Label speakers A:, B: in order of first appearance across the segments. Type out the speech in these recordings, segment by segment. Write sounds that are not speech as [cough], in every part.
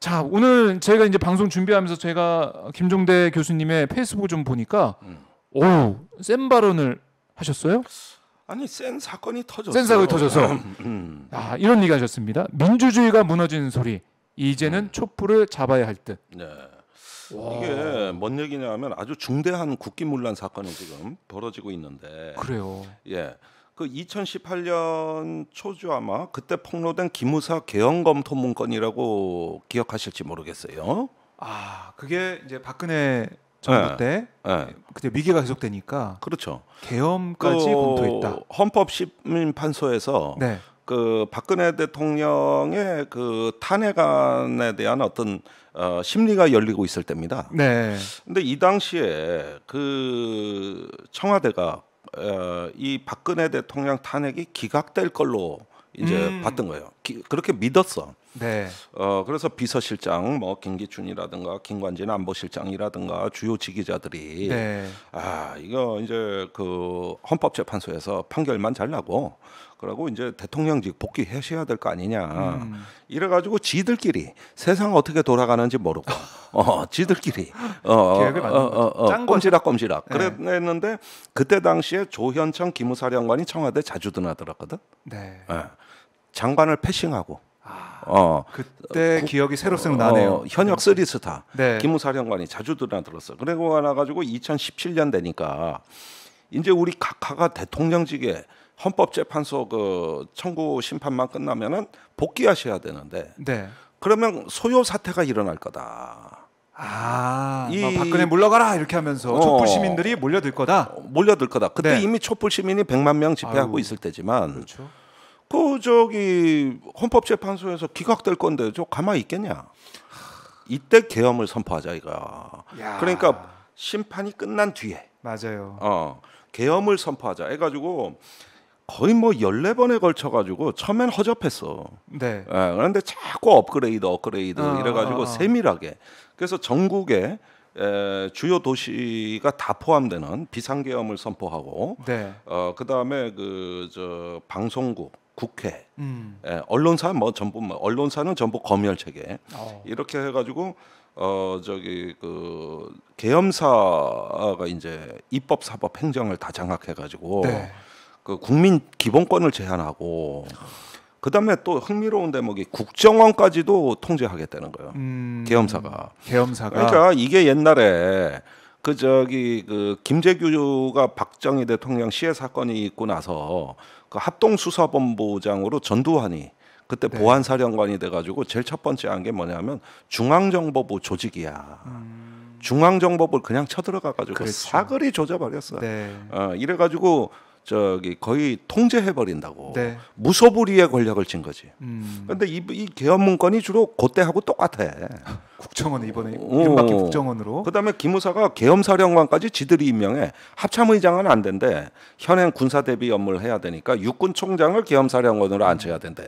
A: 자, 오늘 제가 이제 방송 준비하면서 제가 김종대 교수님의 페이스북 좀 보니까 음. 오, 센 발언을 하셨어요?
B: 아니, 센 사건이 터졌어. 센 사건이 터져서.
A: 아, 이런 얘기 하셨습니다. 민주주의가 무너지는 소리. 이제는 음. 촛불을 잡아야 할 듯.
B: 네. 와. 이게 뭔 얘기냐면 아주 중대한 국기문란 사건이 지금 벌어지고 있는데. 그래요. 예. 그 2018년 초주 아마 그때 폭로된 기무사 개헌검토 문건이라고 기억하실지 모르겠어요.
A: 아 그게 이제 박근혜 정부 네. 때 네. 그때 위기가 계속되니까 그렇죠.
B: 개헌까지 그 검토했다. 헌법심판소에서 네. 그 박근혜 대통령의 그 탄핵안에 대한 어떤 어, 심리가 열리고 있을 때입니다. 네. 근데 이 당시에 그 청와대가 어, 이 박근혜 대통령 탄핵이 기각될 걸로 이제 음. 봤던 거예요. 기, 그렇게 믿었어. 네. 어 그래서 비서실장 뭐 김기춘이라든가 김관진 안보실장이라든가 주요 지기자들이 네. 아 이거 이제 그 헌법재판소에서 판결만 잘 나고 그러고 이제 대통령직 복귀하셔야 될 거 아니냐. 음. 이래가지고 지들끼리 세상 어떻게 돌아가는지 모르고, 어, 지들끼리 어, 어 [laughs] 계획을 어, 어, 어, 꼼지락 어, 어, 어, 네. 그랬는데 그때 당시에 조현창 기무사령관이 청와대 자주 드나들었거든. 네. 네. 장관을 패싱하고. 아, 어 그때 어, 기억이 새록새록 나네요. 어, 현역 쓰리스타 네. 기무사령관이 자주 드나들었어. 그리고 나가지고 2017년 되니까 이제 우리 각하가 대통령직에 헌법재판소 그 청구 심판만 끝나면은 복귀하셔야 되는데 네. 그러면 소요 사태가 일어날 거다.
A: 아, 뭐 이 박근혜 물러가라 이렇게 하면서 어, 촛불 시민들이
B: 몰려들 거다. 어, 몰려들 거다. 그때 네. 이미 촛불 시민이 100만 명 집회하고 아유, 있을 때지만 그렇죠. 그 저기 헌법재판소에서 기각될 건데 저 가만히 있겠냐? 이때 계엄을 선포하자 이거. 야. 그러니까 심판이 끝난 뒤에 맞아요. 어. 계엄을 선포하자 해가지고 거의 뭐 14번에 걸쳐 가지고 처음엔 허접했어. 네. 예, 그런데 자꾸 업그레이드 업그레이드 아, 어, 이래 가지고 아, 어, 아. 어. 세밀하게. 그래서 전국에 에, 주요 도시가 다 포함되는 비상계엄을 선포하고 네. 어 그다음에 그 저 방송국 국회, 음. 예, 언론사 뭐 전부 뭐 언론사는 전부 검열 체계 어. 이렇게 해가지고 어 저기 그 계엄사가 이제 입법, 사법, 행정을 다 장악해가지고 네. 그 국민 기본권을 제한하고 그다음에 또 흥미로운 대목이 국정원까지도 통제하겠다는 거예요. 음, 계엄사가.
A: 계엄사가. 그러니까
B: 이게 옛날에 그 저기 그 김재규가 박정희 대통령 시해 사건이 있고 나서 그 합동수사본부장으로 전두환이 그때 네. 보안사령관이 돼가지고 제일 첫 번째 한 게 뭐냐면 중앙정보부 조직이야. 음. 중앙정보부를 그냥 쳐들어가가지고 그렇죠. 사거리 조져버렸어. 네. 어, 이래가지고 저기 거의 통제해버린다고 네. 무소불위의 권력을 쥔 거지. 그런데 음. 이, 이 개헌 문건이 주로 그때하고 똑같아. 국정원 이번에 어. 이른바 국정원으로. 그다음에 기무사가 계엄사령관까지 지들이 임명해 합참의장은 안 된대. 현행 군사 대비 업무를 해야 되니까 육군 총장을 계엄사령관으로 앉혀야 된대.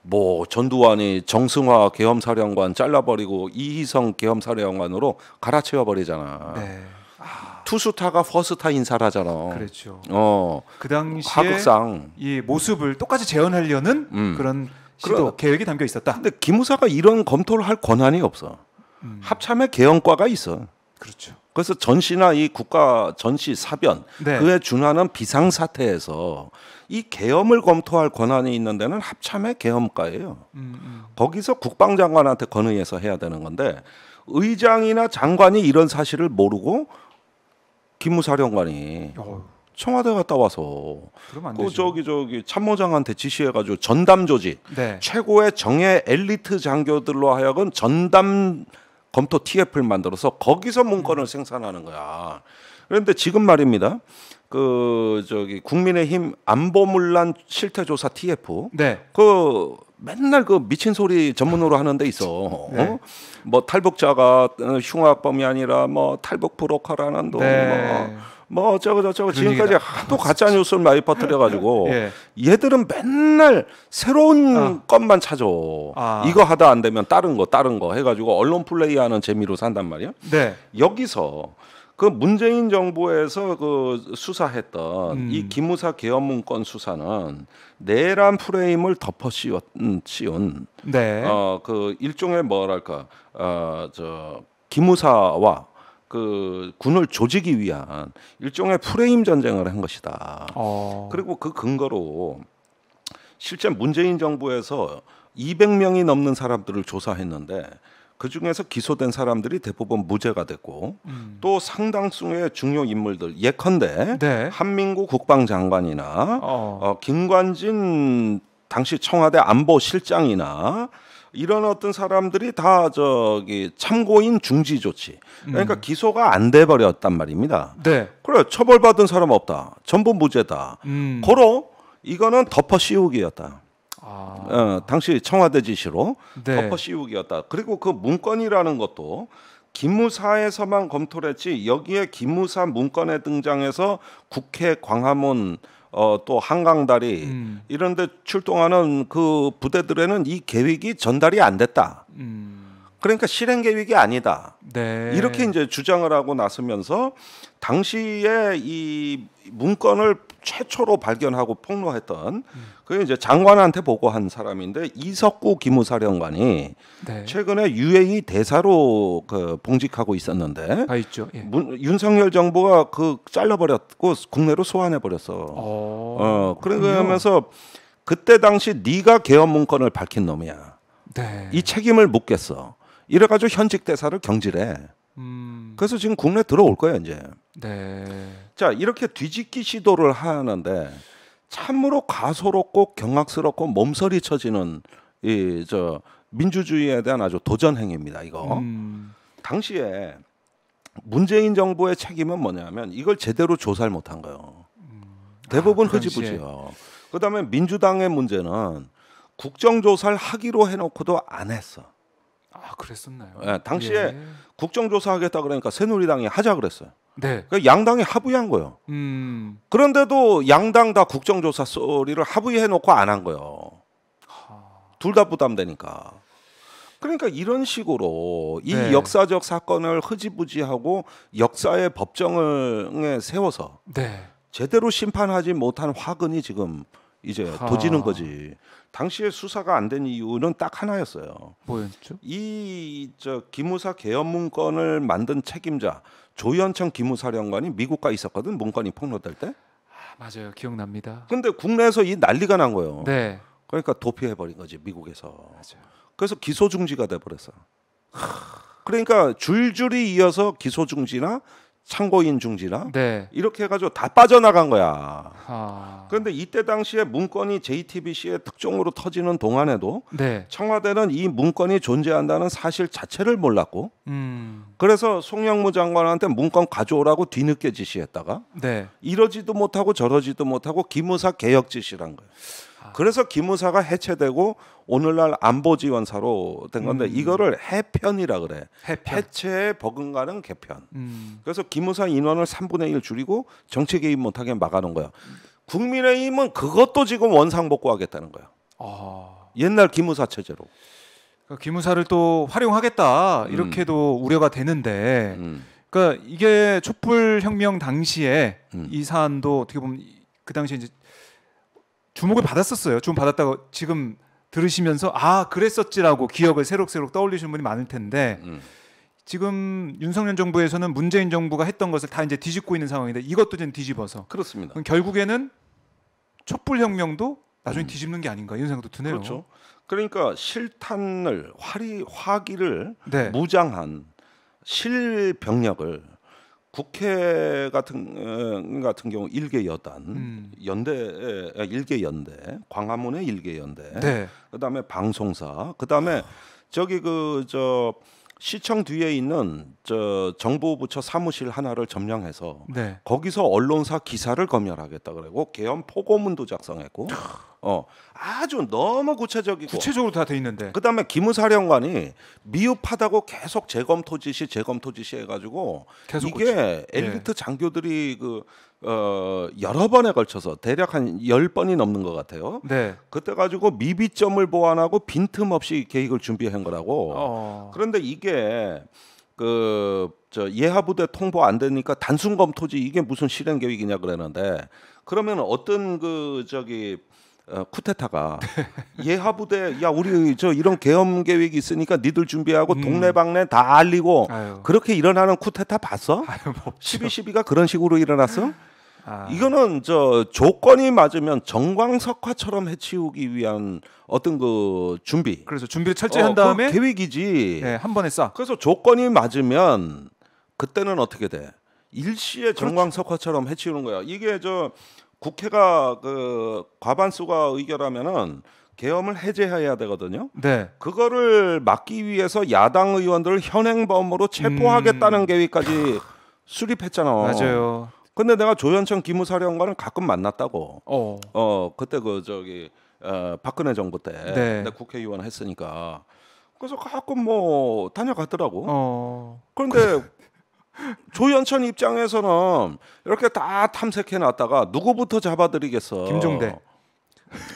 B: 뭐 전두환이 정승화 계엄사령관 잘라버리고 이희성 계엄사령관으로 갈아치워 버리잖아. 네. 아. 투수타가 퍼스타 인사를 하잖아. 그렇죠. 어. 그 당시에 하극상
A: 이 모습을 똑같이
B: 재현하려는 음. 그런 시도 계획이 담겨 있었다. 근데 기무사가 이런 검토를 할 권한이 없어. 음. 합참의 개헌과가 있어. 그렇죠. 그래서 전시나 이 국가 전시 사변 네. 그에 준하는 비상 사태에서 이개엄을 검토할 권한이 있는 데는 합참의 개엄과예요 음, 음. 거기서 국방장관한테 건의해서 해야 되는 건데 의장이나 장관이 이런 사실을 모르고 기무사령관이 어. 청와대 갔다 와서 그 저기 저기 참모장한테 지시해가지고 전담 조직 네. 최고의 정예 엘리트 장교들로 하여금 전담 검토 TF를 만들어서 거기서 문건을 음. 생산하는 거야. 그런데 지금 말입니다. 그 저기 국민의힘 안보문란 실태조사 TF. 네. 그 맨날 그 미친 소리 전문으로 하는 데 있어. 네. 어? 네. 뭐 탈북자가 어, 흉악범이 아니라 뭐 탈북 브로커라는 돈, 네. 뭐, 뭐 저거 저거 지금까지 하도 가짜 뉴스를 많이 퍼뜨려 가지고 네. [laughs] 예. 얘들은 맨날 새로운 아. 것만 찾아. 아. 이거 하다 안 되면 다른 거 다른 거 해가지고 언론 플레이하는 재미로 산단 말이야. 네. 여기서 그 문재인 정부에서 그 수사했던 음. 이 기무사 개헌문건 수사는 내란 프레임을 덮어 음, 씌운 네. 어그 일종의 뭐랄까 어저 기무사와 그 군을 조지기 위한 일종의 프레임 전쟁을 한 것이다. 어. 그리고 그 근거로 실제 문재인 정부에서 200명이 넘는 사람들을 조사했는데 그 중에서 기소된 사람들이 대부분 무죄가 됐고 음. 또 상당수의 중요 인물들 예컨대 네. 한민구 국방장관이나 어. 어, 김관진 당시 청와대 안보실장이나 이런 어떤 사람들이 다 저기 참고인 중지 조치 그러니까 음. 기소가 안 돼 버렸단 말입니다. 네. 그래 처벌받은 사람 없다. 전부 무죄다. 음. 걸어 이거는 덮어 씌우기였다. 아. 어, 당시 청와대 지시로 네. 덮어 씌우기였다. 그리고 그 문건이라는 것도 기무사에서만 검토를 했지 여기에 기무사 문건에 등장해서 국회 광화문 어, 또 한강다리 음. 이런 데 출동하는 그 부대들에는 이 계획이 전달이 안 됐다. 음. 그러니까 실행 계획이 아니다.
A: 네. 이렇게
B: 이제 주장을 하고 나서면서 당시에 이 문건을 최초로 발견하고 폭로했던 음. 그게 이제 장관한테 보고한 사람인데 이석구 기무사령관이 네. 최근에 유엔이 대사로 그 봉직하고 있었는데 아, 있죠. 예. 문, 윤석열 정부가 그 잘라버렸고 국내로 소환해 버렸어. 어, 어 그러면서 그때 당시 네가 개헌 문건을 밝힌 놈이야. 네. 이 책임을 묻겠어. 이래가지고 현직 대사를 경질해. 음. 그래서 지금 국내 들어올 거예요 이제. 네. 자 이렇게 뒤집기 시도를 하는데 참으로 가소롭고 경악스럽고 몸서리 쳐지는 이 저 민주주의에 대한 아주 도전 행위입니다 이거. 음. 당시에 문재인 정부의 책임은 뭐냐면 이걸 제대로 조사를 못한 거예요. 음. 대부분 아, 흐지부지요. 그 그다음에 민주당의 문제는 국정조사를 하기로 해놓고도 안 했어. 아 그랬었나요? 예, 당시에 예. 국정조사하겠다 그러니까 새누리당이 하자 그랬어요. 네. 그러니까 양당이 합의한 거예요.
A: 음.
B: 그런데도 양당 다 국정조사 소리를 합의해 놓고 안 한 거예요. 하... 둘다 부담되니까. 그러니까 이런 식으로 이 네. 역사적 사건을 흐지부지하고 역사의 법정을 세워서 네. 제대로 심판하지 못한 화근이 지금 이제 하... 도지는 거지. 당시에 수사가 안 된 이유는 딱 하나였어요. 뭐였죠? 이저 기무사 개연문 건을 만든 책임자 조현창 기무사령관이 미국가 있었거든 문건이 폭로될 때.
A: 아, 맞아요, 기억납니다.
B: 근데 국내에서 이 난리가 난 거예요. 네. 그러니까 도피해 버린 거지 미국에서. 맞아요. 그래서 기소 중지가 돼 버렸어. 하... 그러니까 줄줄이 이어서 기소 중지나 참고인 중지라 네. 이렇게 해가지고 다 빠져나간 거야. 아... 그런데 이때 당시에 문건이 JTBC의 특종으로 터지는 동안에도 네. 청와대는 이 문건이 존재한다는 사실 자체를 몰랐고,
A: 음...
B: 그래서 송영무 장관한테 문건 가져오라고 뒤늦게 지시했다가 네. 이러지도 못하고 저러지도 못하고 기무사 개혁 지시란 거예요. 아. 그래서 기무사가 해체되고 오늘날 안보지원사로 된 건데 음. 이거를 해편이라 그래. 해편. 해체 버금가는 개편. 음. 그래서 기무사 인원을 3분의 1 줄이고 정치 개입 못하게 막아놓은 거야. 국민의힘은 그것도 지금 원상복구하겠다는 거야. 아. 옛날 기무사 체제로. 그러니까 기무사를 또 활용하겠다
A: 이렇게도 음. 우려가 되는데. 음. 그러니까 이게 촛불 혁명 당시에 음. 이 사안도 어떻게 보면 그 당시에 이제 주목을 받았었어요. 좀 받았다고 지금 들으시면서 아 그랬었지라고 기억을 새록새록 떠올리시는 분이 많을 텐데 음. 지금 윤석열 정부에서는 문재인 정부가 했던 것을 다 이제 뒤집고 있는 상황인데 이것도 이제 뒤집어서 그렇습니다. 결국에는 촛불 혁명도 나중에 음. 뒤집는
B: 게 아닌가 이런 생각도 드네요. 그렇죠. 그러니까 실탄을 화리 화기를 네. 무장한 실병력을 국회 같은 어, 같은 경우 일개 여단, 음. 연대 일개 연대, 광화문의 일개 연대, 네. 그다음에 방송사, 그다음에 아. 저기 그 저 시청 뒤에 있는 저정부부처 사무실 하나를 점령해서 네. 거기서 언론사 기사를 검열하겠다 그러고 개헌 포고문도 작성했고. 어, 아주 너무 구체적이고 구체적으로 다 돼 있는데. 그다음에 기무사령관이 미흡하다고 계속 재검토지시 재검토지시 해가지고 계속 이게 고치. 예. 엘리트 예. 장교들이 그 어, 여러 번에 걸쳐서 대략 한 열번이 넘는 것 같아요. 네. 그때 가지고 미비점을 보완하고 빈틈없이 계획을 준비한 거라고. 어. 그런데 이게 그 저 예하부대 통보 안 되니까 단순 검토지 이게 무슨 실행 계획이냐 그러는데 그러면 어떤 그 저기 어, 쿠데타가 예하부대 야 우리 저 이런 계엄 계획이 있으니까 니들 준비하고 음. 동네방네 다 알리고 아유. 그렇게 일어나는 쿠데타 봤어? [laughs] 아유, 12 뭐 12가 그런 식으로 일어났어? 아. 이거는 저 조건이 맞으면 정광석화처럼 해치우기 위한 어떤 그 준비. 그래서 준비를 어, 철저히 어, 한 다음에 계획이지. 네, 한 번에 쏴. 그래서 조건이 맞으면 그때는 어떻게 돼? 일시에 그렇죠. 정광석화처럼 해치우는 거야. 이게 저 국회가 그 과반수가 의결하면은 계엄을 해제해야 되거든요. 네. 그거를 막기 위해서 야당 의원들을 현행범으로 체포하겠다는 음... 계획까지 수립했잖아. 맞아요. 근데 내가 조현천 기무사령관을 가끔 만났다고. 어. 어 그때 그 저기 어, 박근혜 정부 때 네. 국회의원 했으니까. 그래서 가끔 뭐다녀갔더라고 어... 그런데 조연천 입장에서는 이렇게 다 탐색해 놨다가 누구부터 잡아드리겠어? 김종대.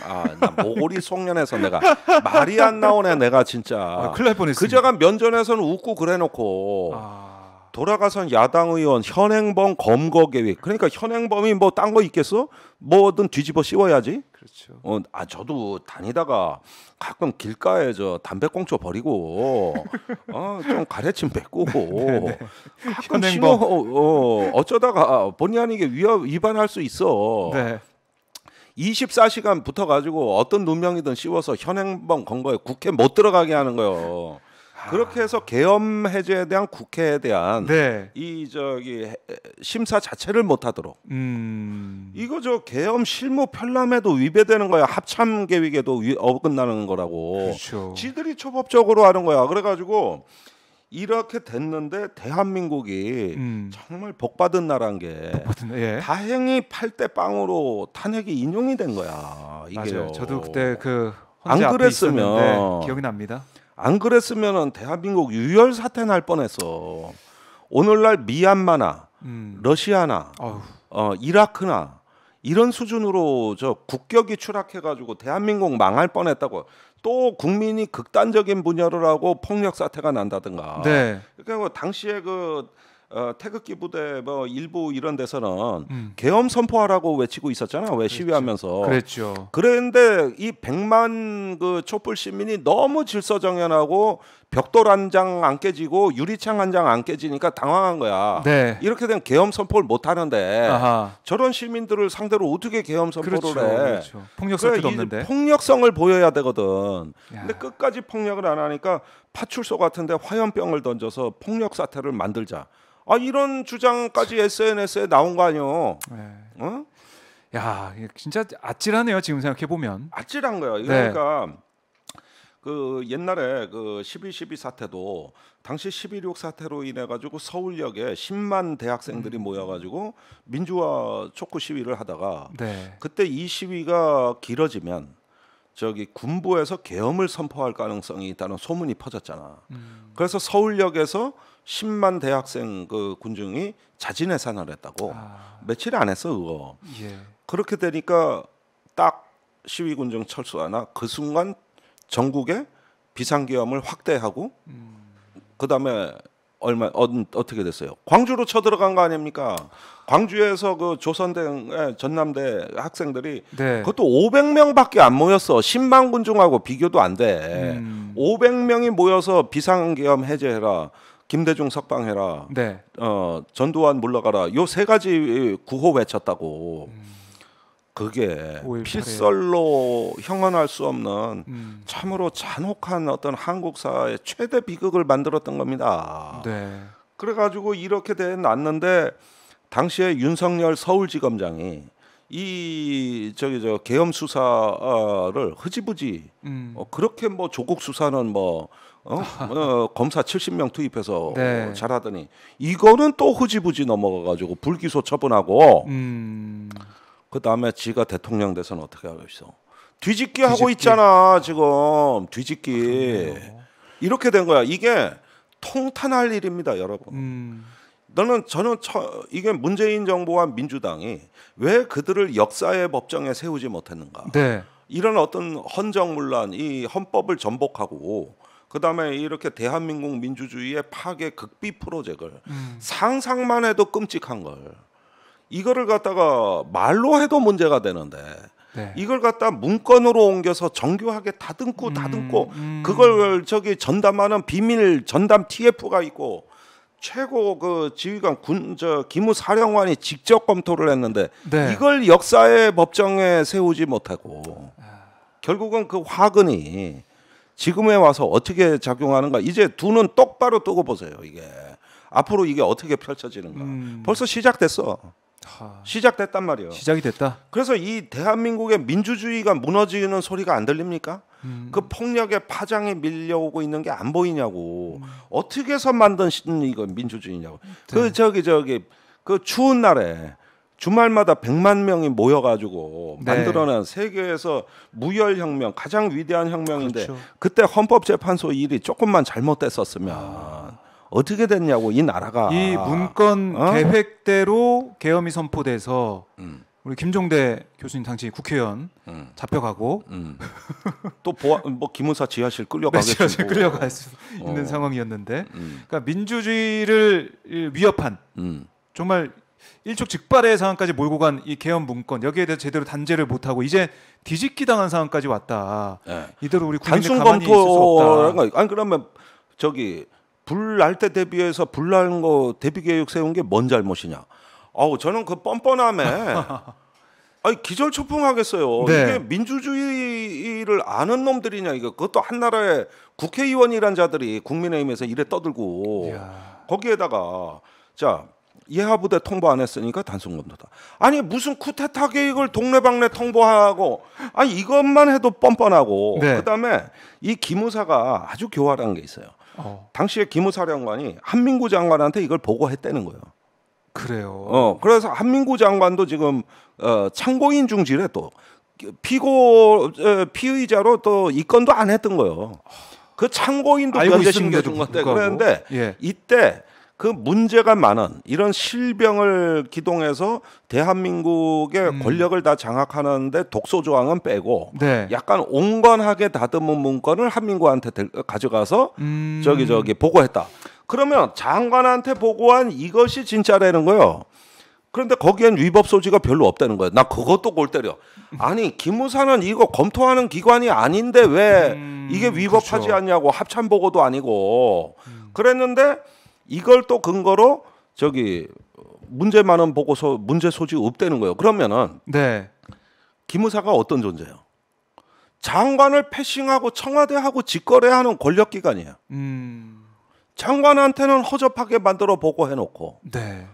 B: 아, 나 모골이 송년에서 내가 말이 안 나오네 내가 진짜. 아, 큰일 뻔했어. 그자가 면전에서는 웃고 그래놓고 아. 돌아가선 야당 의원 현행범 검거 계획. 그러니까 현행범이 뭐 딴 거 있겠어? 뭐든 뒤집어 씌워야지. 그렇죠. 어, 아 저도 다니다가 가끔 길가에 저 담배꽁초 버리고 어, 좀 가래침 뱉고 [laughs] 네, 네. 가끔 신호 어, 어, 어쩌다가 본의 아니게 위협 위반할 수 있어. 네. 24시간 붙어가지고 어떤 누명이든 씌워서 현행범 건거에 국회 못 들어가게 하는 거예요. 아. 그렇게 해서 계엄 해제에 대한 국회에 대한 네. 이 저기 심사 자체를 못하도록 음... 이거 저 계엄 실무 편람에도 위배되는 거야 합참 계획에도 위, 어긋나는 거라고 그렇죠. 지들이 초법적으로 하는 거야 그래가지고 이렇게 됐는데 대한민국이 음. 정말 복받은 나라인 게 복받은, 예. 다행히 8대 빵으로 탄핵이 인용이 된 거야 이게요. 맞아요. 저도 그때 그 안 그랬으면 기억이 납니다. 안 그랬으면은 대한민국 유혈 사태 날 뻔했어. 오늘날 미얀마나 음. 러시아나 어 이라크나 이런 수준으로 저 국격이 추락해가지고 대한민국 망할 뻔했다고 또 국민이 극단적인 분열을 하고 폭력 사태가 난다든가. 네. 그러니까 뭐 당시에 그 어, 태극기 부대 뭐 일부 이런 데서는 음. 계엄 선포하라고 외치고 있었잖아. 왜 그랬죠. 시위하면서. 그랬죠. 그런데 이백만그 촛불 시민이 너무 질서정연하고 벽돌 한 장 안 깨지고 유리창 한 장 안 깨지니까 당황한 거야. 네. 이렇게 된 계엄 선포를 못 하는데 아하. 저런 시민들을 상대로 어떻게 계엄 선포를 그렇죠. 해? 그렇죠. 폭력성 그래, 없는데. 폭력성을 보여야 되거든. 야. 근데 끝까지 폭력을 안 하니까 파출소 같은데 화염병을 던져서 폭력 사태를 만들자. 아 이런 주장까지 SNS에 나온 거 아니요? 네. 어? 야 진짜 아찔하네요 지금 생각해 보면. 아찔한 거야 네. 그러니까 네. 그 옛날에 그12.12 사태도 당시 11.6 사태로 인해 가지고 서울역에 10만 대학생들이 음. 모여 가지고 민주화 촉구 시위를 하다가 네. 그때 이 시위가 길어지면 저기 군부에서 계엄을 선포할 가능성이 있다는 소문이 퍼졌잖아. 음. 그래서 서울역에서 10만 대학생 그 군중이 자진 해산을 했다고 아. 며칠 안 했어 그거 예. 그렇게 되니까 딱 시위 군중 철수하나 그 순간 전국에 비상기염을 확대하고 음. 그다음에 얼마 어, 어떻게 됐어요? 광주로 쳐들어간 거 아닙니까? 광주에서 그 조선대 전남대 학생들이 네. 그것도 500명밖에 안 모였어. 10만 군중하고 비교도 안 돼. 음. 500명이 모여서 비상기엄 해제해라. 김대중 석방해라. 네. 어, 전두환 물러가라. 요 세 가지 구호 외쳤다고. 음. 그게 필설로 형언할 수 없는 음. 참으로 잔혹한 어떤 한국사의 최대 비극을 만들었던 겁니다. 네. 그래가지고 이렇게 돼 났는데 당시에 윤석열 서울지검장이 이 저기 저 계엄 수사를 흐지부지 음. 어, 그렇게 뭐 조국 수사는 뭐 어? 어, 검사 70명 투입해서 네. 잘하더니 이거는 또 흐지부지 넘어가가지고 불기소 처분하고 음... 그 다음에 지가 대통령 돼서는 어떻게 하겠어? 뒤집기, 뒤집기 하고 있잖아 지금 뒤집기 그러네요. 이렇게 된 거야 이게 통탄할 일입니다 여러분. 음... 너는 저는 처, 이게 문재인 정부와 민주당이 왜 그들을 역사의 법정에 세우지 못했는가? 네. 이런 어떤 헌정물란 이 헌법을 전복하고 그다음에 이렇게 대한민국 민주주의의 파괴 극비 프로젝트를 음. 상상만 해도 끔찍한 걸 이거를 갖다가 말로 해도 문제가 되는데 네. 이걸 갖다 문건으로 옮겨서 정교하게 다듬고 음, 다듬고 음. 그걸 저기 전담하는 비밀 전담 TF가 있고 최고 그 지휘관 군저 기무 사령관이 직접 검토를 했는데 네. 이걸 역사의 법정에 세우지 못하고 아. 결국은 그 화근이 지금에 와서 어떻게 작용하는가 이제 두 눈 똑바로 뜨고 보세요 이게 앞으로 이게 어떻게 펼쳐지는가 음. 벌써 시작됐어 하... 시작됐단 말이에요 시작이 됐다 그래서 이 대한민국의 민주주의가 무너지는 소리가 안 들립니까 음. 그 폭력의 파장이 밀려오고 있는 게 안 보이냐고 음. 어떻게 해서 만든 이거 민주주의냐고 그 네. 그 저기 저기 그 추운 날에 주말마다 100만 명이 모여가지고 네. 만들어낸 세계에서 무혈 혁명 가장 위대한 혁명인데 그렇죠. 그때 헌법재판소 일이 조금만 잘못됐었으면 아. 어떻게 됐냐고 이 나라가 이 문건 어?
A: 계획대로 계엄이 선포돼서 음. 우리 김종대 교수님 당시 국회의원 음. 잡혀가고
B: 음. 또 보아 뭐 김은사 지하실 끌려가겠고 [laughs] 네, 끌려갈 수 어. 있는 어.
A: 상황이었는데 음. 그러니까 민주주의를 위협한 음. 정말 일촉 직발의 상황까지 몰고 간 이 개헌 문건 여기에 대해 서 제대로 단죄를 못하고 이제 뒤집기 당한 상황까지
B: 왔다. 네. 이대로 우리 국민들 단순 가만히 있을 수 없다. 아니 그러면 저기 불 날 때 대비해서 불나거 대비 계획 세운 게 뭔 잘못이냐? 아우 저는 그 뻔뻔함에 [laughs] 아니 기절초풍하겠어요. 네. 이게 민주주의를 아는 놈들이냐 이거 그것도 한 나라의 국회의원이란 자들이 국민의힘에서 이래 떠들고 이야. 거기에다가 자 예하부대 통보 안 했으니까 단순 검토다. 아니 무슨 쿠데타 계획을 동네방네 통보하고 아니 이것만 해도 뻔뻔하고 네. 그다음에 이 기무사가 아주 교활한 게 있어요. 어. 당시에 기무사령관이 한민구 장관한테 이걸 보고했다는 거예요. 그래요. 어 그래서 한민구 장관도 지금 어, 창고인 중지래 또 피고 어, 피의자로 또 입건도 안 했던 거예요. 그 창고인도 면제 신겨준 건데 그런데 예. 이때 그 문제가 많은 이런 실병을 기동해서 대한민국의 음. 권력을 다 장악하는데 독소 조항은 빼고 네. 약간 온건하게 다듬은 문건을 한민구한테 가져가서 음. 저기 저기 보고했다. 그러면 장관한테 보고한 이것이 진짜라는 거예요. 그런데 거기엔 위법 소지가 별로 없다는 거예요. 나 그것도 골 때려. 아니 기무사는 이거 검토하는 기관이 아닌데 왜 음, 이게 위법하지 그렇죠. 않냐고 합참 보고도 아니고 음. 그랬는데 이걸 또 근거로 저기 문제 많은 보고서 문제 소지 없대는 거예요. 그러면은 네. 기무사가 어떤 존재예요? 장관을 패싱하고 청와대하고 직거래하는 권력기관이에요.
A: 음...
B: 장관한테는 허접하게 만들어 보고해놓고 네.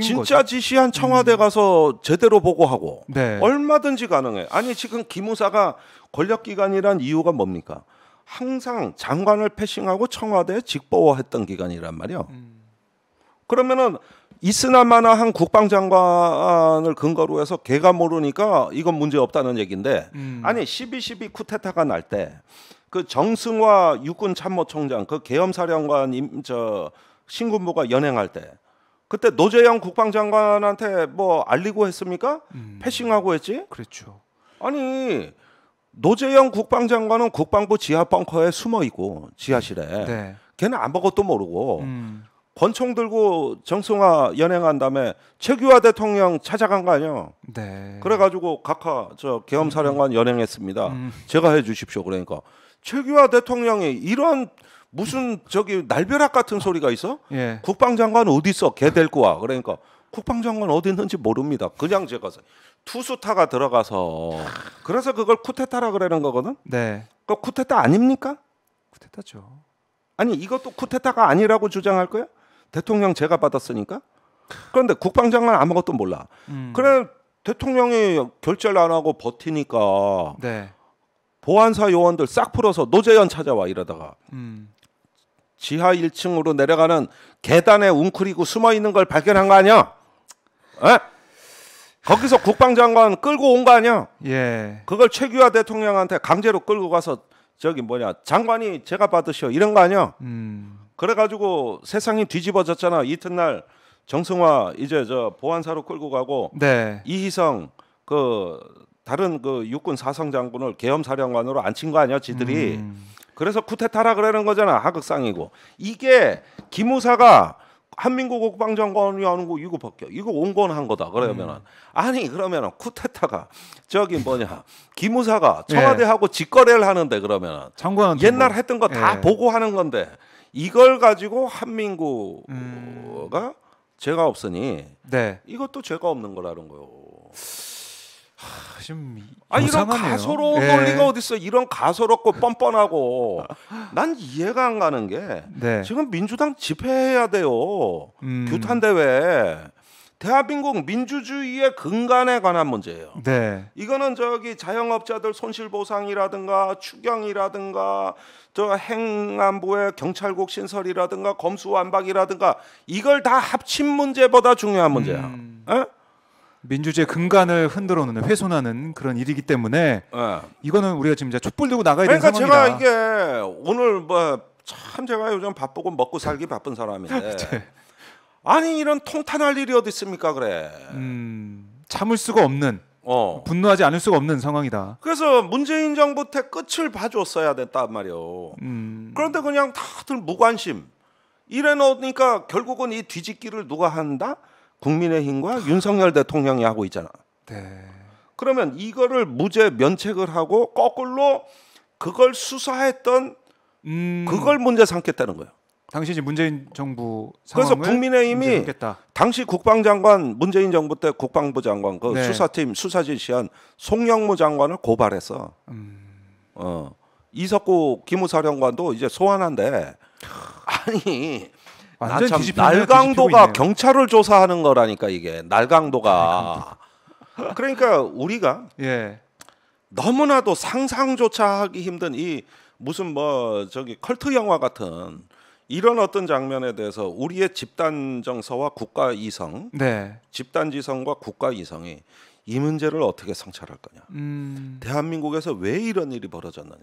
B: 진짜 거죠? 지시한 청와대 음. 가서 제대로 보고하고 네. 얼마든지 가능해. 아니 지금 기무사가 권력기관이란 이유가 뭡니까? 항상 장관을 패싱하고 청와대에 직보했던 기간이란 말이요. 음. 그러면은 이스나마나한 국방장관을 근거로 해서 걔가 모르니까 이건 문제 없다는 얘기인데 음. 아니 12.12 쿠데타가 날 때 그 정승화 육군 참모총장 그 계엄사령관 임, 저 신군부가 연행할 때 그때 노재영 국방장관한테 뭐 알리고 했습니까? 음. 패싱하고 했지? 그렇죠. 아니 노재영 국방장관은 국방부 지하 벙커에 숨어 있고 지하실에 음. 네. 걔는 아무것도 모르고 음. 권총 들고 정승화 연행한 다음에 최규하 대통령 찾아간 거 아니에요. 네. 그래가지고 각하 저 계엄사령관 음. 연행했습니다. 음. 제가 해주십시오. 그러니까 최규하 대통령이 이런 무슨 저기 날벼락 같은 소리가 있어? 예. 국방장관 어디 있어? 걔 데리고 와. 그러니까 국방장관 어디 있는지 모릅니다. 그냥 제가 투수타가 들어가서 그래서 그걸 쿠테타라 그러는 거거든. 네. 그쿠테타 아닙니까? 쿠데타죠. 아니 이것도 쿠테타가 아니라고 주장할 거야? 대통령 제가 받았으니까. 그런데 국방장관 아무것도 몰라. 음. 그래 대통령이 결제를 안 하고 버티니까 네. 보안사 요원들 싹 풀어서 노재현 찾아와 이러다가 음. 지하 1층으로 내려가는 계단에 웅크리고 숨어 있는 걸 발견한 거 아니야? 에? 예? 거기서 국방장관 끌고 온 거 아니야? 예. 그걸 최규하 대통령한테 강제로 끌고 가서 저기 뭐냐 장관이 제가 받으셔 이런 거 아니야? 음. 그래가지고 세상이 뒤집어졌잖아. 이튿날 정승화 이제 저 보안사로 끌고 가고 네. 이희성 그 다른 그 육군 사성 장군을 계엄사령관으로 앉힌 거 아니야? 지들이 음. 그래서 쿠데타라 그러는 거잖아 하극상이고 이게 기무사가 한민국 국방장관이 하는 거 이거 바뀌어. 이거 온건 한 거다. 그러면은 음. 아니 그러면은 쿠데타가 저기 뭐냐 기무사가 예. 청와대하고 네. 직거래를 하는데 그러면은 장관 뭐. 옛날 했던 거다 네. 예. 보고하는 건데 이걸 가지고 한민국가 음. 죄가 없으니 네. 이것도 죄가 없는 거라는 거요.
A: 하, 지금 아 이런 가소로운 네. 예. 논리가
B: 어딨어 이런 가소롭고 뻔뻔하고 난 이해가 안 가는 게 네. 지금 민주당 집회해야 돼요 음. 규탄 대회 대한민국 민주주의의 근간에 관한 문제예요 네. 이거는 저기 자영업자들 손실보상이라든가 추경이라든가 저 행안부의 경찰국 신설이라든가 검수완박이라든가 이걸 다 합친 문제보다 중요한 문제야 음.
A: 민주주의 근간을 흔들어 놓는 훼손하는 그런 일이기 때문에 네. 이거는 우리가 지금 이제 촛불 들고 나가야 되는 그러니까 상황이다. 제가
B: 이게 오늘 뭐참 제가 요즘 바쁘고 먹고 살기 바쁜 사람인데 [laughs] 아니 이런 통탄할 일이 어디 있습니까 그래.
A: 음, 참을 수가 없는 어. 분노하지 않을 수가 없는 상황이다.
B: 그래서 문재인 정부 때 끝을 봐줬어야 됐단 말이오. 음. 그런데 그냥 다들 무관심. 이래 놓으니까 결국은 이 뒤집기를 누가 한다? 국민의힘과 윤석열 대통령이 하고 있잖아. 네. 그러면 이거를 무죄 면책을 하고 거꾸로 그걸 수사했던 음... 그걸 문제 삼겠다는 거예요. 당시 이제 문재인 정부 그래서 국민의힘이 당시 국방장관 문재인 정부 때 국방부 장관 그 네. 수사팀 수사 지시한 송영무 장관을 고발해서 음... 어 이석구 기무사령관도 이제 소환한데 아니 나참 날강도가 경찰을 조사하는 거라니까 이게 날강도가 그러니까 우리가 예. 너무나도 상상조차 하기 힘든 이 무슨 뭐 저기 컬트 영화 같은 이런 어떤 장면에 대해서 우리의 집단 정서와 국가 이성, 네. 집단 지성과 국가 이성이 이 문제를 어떻게 성찰할 거냐,
A: 음.
B: 대한민국에서 왜 이런 일이 벌어졌느냐.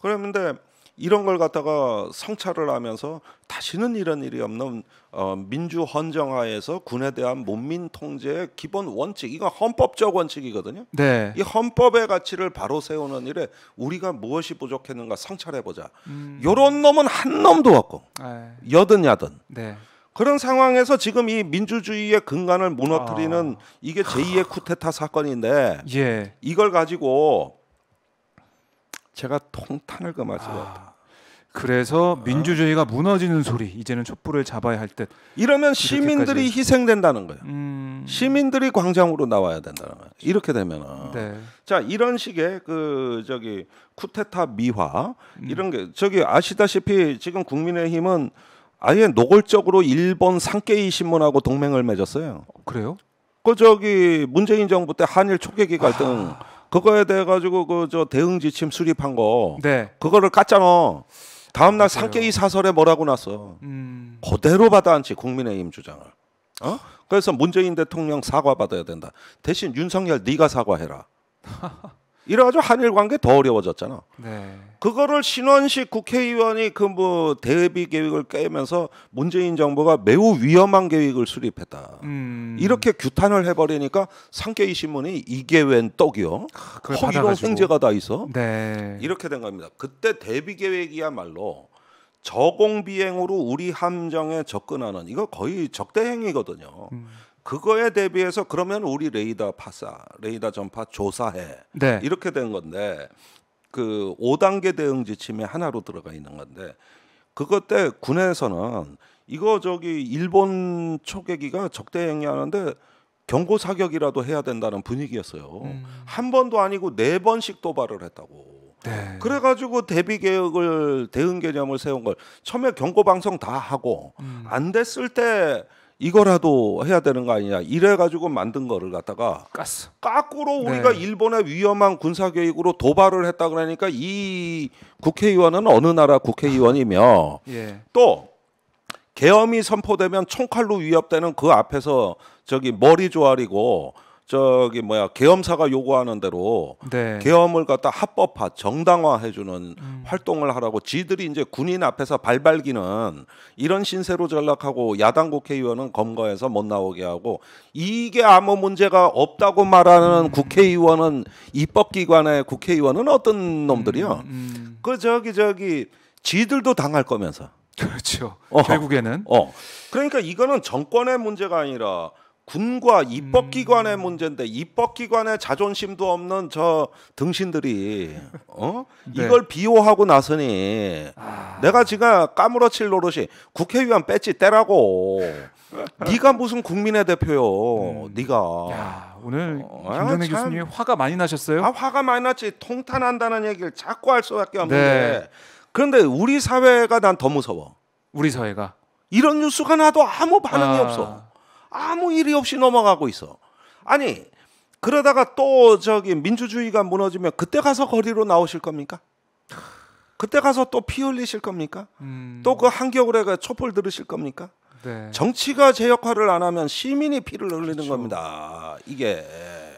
B: 그런데 이런 걸 갖다가 성찰을 하면서 다시는 이런 일이 없는 어, 민주 헌정하에서 군에 대한 문민 통제의 기본 원칙 이거 헌법적 원칙이거든요. 네. 이 헌법의 가치를 바로 세우는 일에 우리가 무엇이 부족했는가 성찰해 보자. 음. 요런 놈은 한 놈도 없고 네. 여든 야든. 네. 그런 상황에서 지금 이 민주주의의 근간을 무너뜨리는 아. 이게 제2의 쿠데타 사건인데 예. 이걸 가지고 제가 통탄을 금하지 못다. 아.
A: 그래서 아. 민주주의가 무너지는 소리
B: 이제는 촛불을 잡아야 할 듯. 이러면 시민들이 희생된다는 거예요. 음... 시민들이 광장으로 나와야 된다는 거예요. 이렇게 되면은 네. 자 이런 식의 그 저기 쿠데타 미화 음. 이런 게 저기 아시다시피 지금 국민의힘은 아예 노골적으로 일본 상케이 신문하고 동맹을 맺었어요. 그래요? 그 저기 문재인 정부 때 한일 초계기 갈등 아... 그거에 대해 가지고 그 저 대응 지침 수립한 거 네. 그거를 깠잖아. 다음 날 상계이 사설에 뭐라고 났어. 음. 그대로 받아앉지 국민의힘 주장을. 어? 그래서 문재인 대통령 사과 받아야 된다. 대신 윤석열 네가 사과해라. [laughs] 이래가지고 한일 관계 더 어려워졌잖아. 네. 그거를 신원식 국회의원이 그 뭐 대비 계획을 깨면서 문재인 정부가 매우 위험한 계획을 수립했다. 음. 이렇게 규탄을 해버리니까 상계이 신문이 이게 웬 떡이요? 아, 허위로 횡재가 다 있어. 네. 이렇게 된 겁니다. 그때 대비 계획이야말로 저공 비행으로 우리 함정에 접근하는 이거 거의 적대 행위거든요. 음. 그거에 대비해서 그러면 우리 레이더 파사, 레이더 전파 조사해 네. 이렇게 된 건데 그 5단계 대응 지침에 하나로 들어가 있는 건데 그것 때 군에서는 이거 저기 일본 초계기가 적대 행위하는데 경고 사격이라도 해야 된다는 분위기였어요. 음. 한 번도 아니고 네 번씩 도발을 했다고. 네. 그래가지고 대비 계획을 대응 개념을 세운 걸 처음에 경고 방송 다 하고 음. 안 됐을 때 이거라도 해야 되는 거 아니냐 이래 가지고 만든 거를 갖다가 가스. 까꾸로 우리가 네. 일본의 위험한 군사 개입으로 도발을 했다 그러니까 이 국회의원은 어느 나라 국회의원이며 [laughs] 예. 또 계엄이 선포되면 총칼로 위협되는 그 앞에서 저기 머리 조아리고 저기 뭐야 계엄사가 요구하는 대로 네. 계엄을 갖다 합법화 정당화해주는 음. 활동을 하라고 지들이 이제 군인 앞에서 발발기는 이런 신세로 전락하고 야당 국회의원은 검거해서 못 나오게 하고 이게 아무 문제가 없다고 말하는 음. 국회의원은 입법기관의 국회의원은 어떤 음, 놈들이요? 음. 그 저기 저기 지들도 당할 거면서
A: 그렇죠. 어. 결국에는
B: 어 그러니까 이거는 정권의 문제가 아니라. 군과 입법기관의 음. 문제인데 입법기관의 자존심도 없는 저 등신들이 어 [laughs] 네. 이걸 비호하고 나서니 아. 내가 지금 까무러칠 노릇이 국회의원 뺏지때라고 네가 [laughs] 무슨 국민의 대표요 음. 네가 야, 오늘 김동래 어, 아, 교수님 화가 많이 나셨어요? 아 화가 많이 났지 통탄한다는 얘기를 자꾸 할 수밖에 없는데 네. 그런데 우리 사회가 난 더 무서워 우리 사회가 이런 뉴스가 나도 아무 반응이 아. 없어 아무 일이 없이 넘어가고 있어. 아니, 그러다가 또 저기 민주주의가 무너지면 그때 가서 거리로 나오실 겁니까? 그때 가서 또 피 흘리실 겁니까? 음. 또그 한겨울에 그 촛불 들으실 겁니까? 네. 정치가 제 역할을 안 하면 시민이 피를 흘리는 그렇죠. 겁니다. 이게